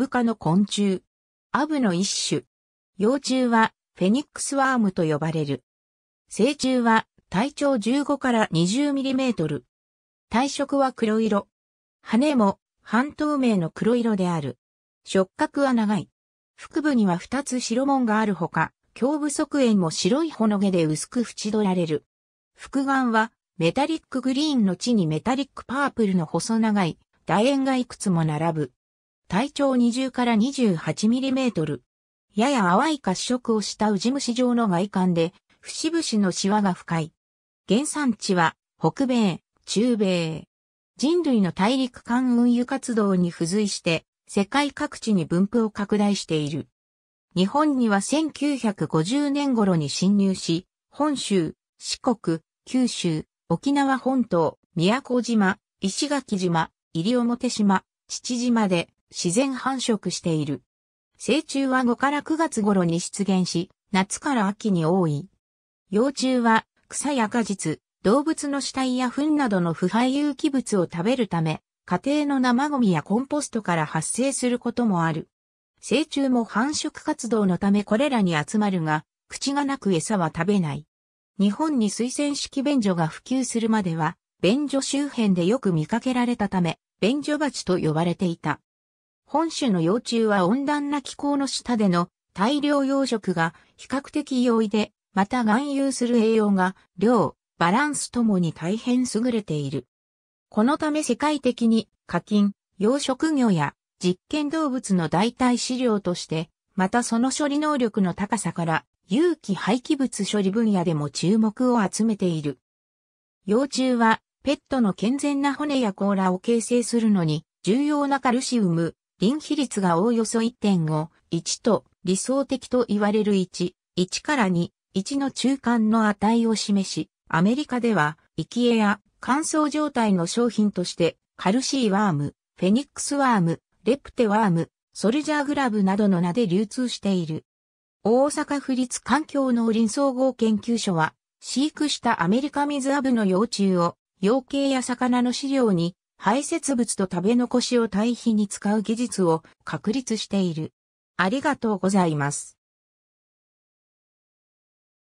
部下の昆虫。アブの一種。幼虫はフェニックスワームと呼ばれる。成虫は体長15から20ミリメートル。体色は黒色。羽も半透明の黒色である。触覚は長い。腹部には2つ白紋があるほか、胸部側縁も白いほの毛で薄く縁取られる。複眼はメタリックグリーンの地にメタリックパープルの細長い楕円がいくつも並ぶ。体長20から28ミリメートル。やや淡い褐色をしたウジ虫状の外観で、節々のシワが深い。原産地は、北米、中米。人類の大陸間運輸活動に付随して、世界各地に分布を拡大している。日本には1950年頃に侵入し、本州、四国、九州、沖縄本島、宮古島、石垣島、西表島、父島で自然繁殖している。成虫は5から9月頃に出現し、夏から秋に多い。幼虫は草や果実、動物の死体や糞などの腐敗有機物を食べるため、家庭の生ゴミやコンポストから発生することもある。成虫も繁殖活動のためこれらに集まるが、口がなく餌は食べない。日本に水洗式便所が普及するまでは、便所周辺でよく見かけられたため、便所鉢と呼ばれていた。本種の幼虫は温暖な気候の下での大量養殖が比較的容易で、また含有する栄養が量、バランスともに大変優れている。このため世界的に課金、養殖魚や実験動物の代替飼料として、またその処理能力の高さから有機廃棄物処理分野でも注目を集めている。幼虫はペットの健全な骨や甲羅を形成するのに重要なカルシウム、臨比率がおおよそ1.5、1と理想的と言われる1、1から2、1の中間の値を示し、アメリカでは、生き餌や乾燥状態の商品として、カルシーワーム、フェニックスワーム、レプテワーム、ソルジャーグラブなどの名で流通している。大阪府立環境農林総合研究所は、飼育したアメリカ水アブの幼虫を、養鶏や魚の飼料に排泄物と食べ残しを堆肥に使う技術を確立している。ありがとうございます。